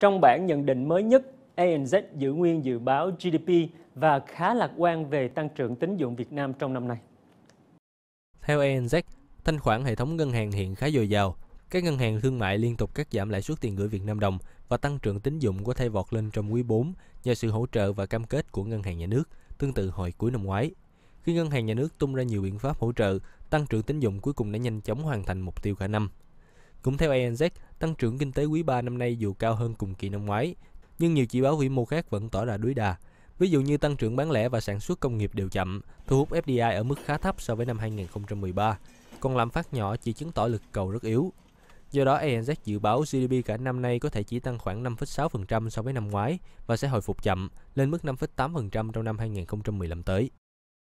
Trong bản nhận định mới nhất, ANZ giữ nguyên dự báo GDP và khá lạc quan về tăng trưởng tín dụng Việt Nam trong năm nay. Theo ANZ, thanh khoản hệ thống ngân hàng hiện khá dồi dào. Các ngân hàng thương mại liên tục cắt giảm lãi suất tiền gửi Việt Nam đồng và tăng trưởng tín dụng có thể vọt lên trong quý 4 nhờ sự hỗ trợ và cam kết của ngân hàng nhà nước, tương tự hồi cuối năm ngoái. Khi ngân hàng nhà nước tung ra nhiều biện pháp hỗ trợ, tăng trưởng tín dụng cuối cùng đã nhanh chóng hoàn thành mục tiêu cả năm. Cũng theo ANZ, tăng trưởng kinh tế quý 3 năm nay dù cao hơn cùng kỳ năm ngoái, nhưng nhiều chỉ báo vĩ mô khác vẫn tỏ ra đuối đà. Ví dụ như tăng trưởng bán lẻ và sản xuất công nghiệp đều chậm, thu hút FDI ở mức khá thấp so với năm 2013, còn lạm phát nhỏ chỉ chứng tỏ lực cầu rất yếu. Do đó, ANZ dự báo GDP cả năm nay có thể chỉ tăng khoảng 5,6% so với năm ngoái và sẽ hồi phục chậm, lên mức 5,8% trong năm 2015 tới.